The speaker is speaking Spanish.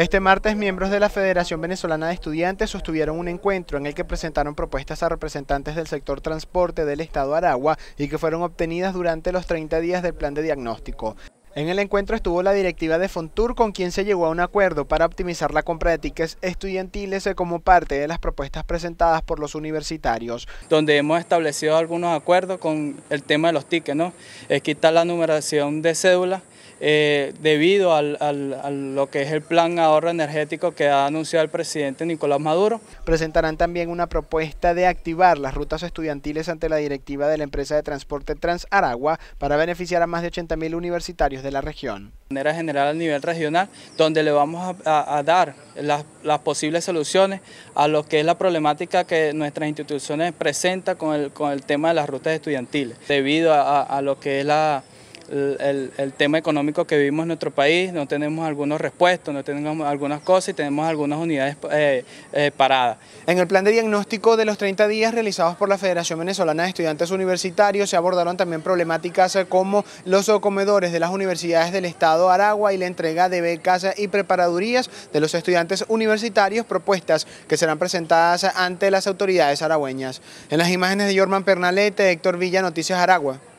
Este martes, miembros de la Federación Venezolana de Estudiantes sostuvieron un encuentro en el que presentaron propuestas a representantes del sector transporte del Estado Aragua y que fueron obtenidas durante los 30 días del plan de diagnóstico. En el encuentro estuvo la directiva de Fontur con quien se llegó a un acuerdo para optimizar la compra de tickets estudiantiles como parte de las propuestas presentadas por los universitarios. Donde hemos establecido algunos acuerdos con el tema de los tickets, ¿no? Es quitar la numeración de cédula eh, debido al, a lo que es el plan ahorro energético que ha anunciado el presidente Nicolás Maduro. Presentarán también una propuesta de activar las rutas estudiantiles ante la directiva de la empresa de transporte Transaragua para beneficiar a más de 80.000 universitarios de la región. De manera general a nivel regional, donde le vamos a, dar las, posibles soluciones a lo que es la problemática que nuestras instituciones presentan con el, con el tema de las rutas estudiantiles, debido a lo que es la el, tema económico que vivimos en nuestro país, no tenemos algunos respuestos, no tenemos algunas cosas y tenemos algunas unidades eh, eh, paradas. En el plan de diagnóstico de los 30 días realizados por la Federación Venezolana de Estudiantes Universitarios se abordaron también problemáticas como los comedores de las universidades del Estado Aragua y la entrega de becas y preparadurías de los estudiantes universitarios, propuestas que serán presentadas ante las autoridades aragüeñas. En las imágenes de Jorman Pernalete, Héctor Villa, Noticias Aragua.